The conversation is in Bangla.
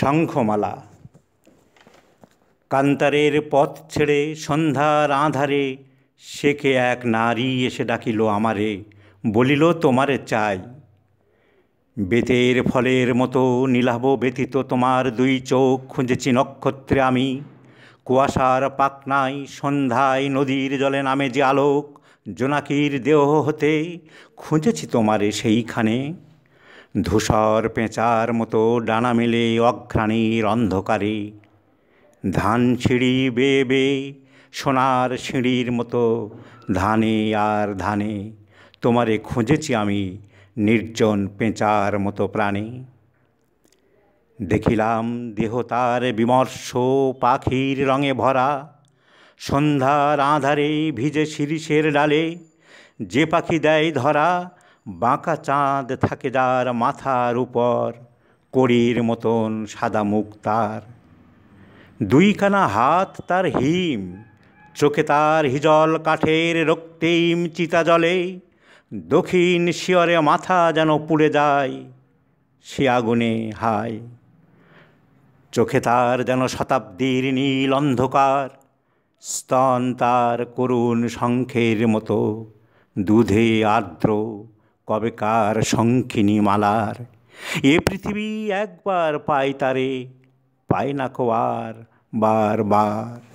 শঙ্খমালা কান্তারের পথ ছেড়ে সন্ধ্যার আধারে শেখে এক নারী এসে ডাকিল আমারে বলিল তোমারে চাই বেতের ফলের মতো নীলাভ ব্যতীত তোমার দুই চোখ খুঁজেছি নক্ষত্রে আমি কুয়াশার পাকনায় সন্ধ্যায় নদীর জলে নামে যে আলোক জোনাকির দেহ হতে খুঁজেছি তোমারে সেইখানে ধূসর পেঁচার মতো ডানা মেলে অঘ্রাণীর অন্ধকারে ধান ছিঁড়ি বেয়ে বেয়ে সোনার সিঁড়ির মতো ধানে আর ধানে তোমারে খুঁজেছি আমি নির্জন পেঁচার মতো প্রাণে দেখিলাম দেহ তার বিমর্ষ পাখির রঙে ভরা সন্ধ্যার আধারে ভিজে শিরিষের ডালে যে পাখি দেয় ধরা বাঁকা চাঁদ থাকে যার মাথার উপর করির মতন সাদা মুখ তার দুইখানা হাত তার হিম চোখে তার হিজল কাঠের রক্তিম চিতা জলে দক্ষিণ শিয়রে মাথা যেন পুড়ে যায় সে আগুনে হায় চোখে তার যেন শতাব্দীর নীল অন্ধকার স্তন তার করুণ শঙ্খের মতো দুধে আর্দ্র কবেকার শঙ্খিনী মালার এ পৃথিবী একবার পায় তারে পায় না কোয়ার বার বার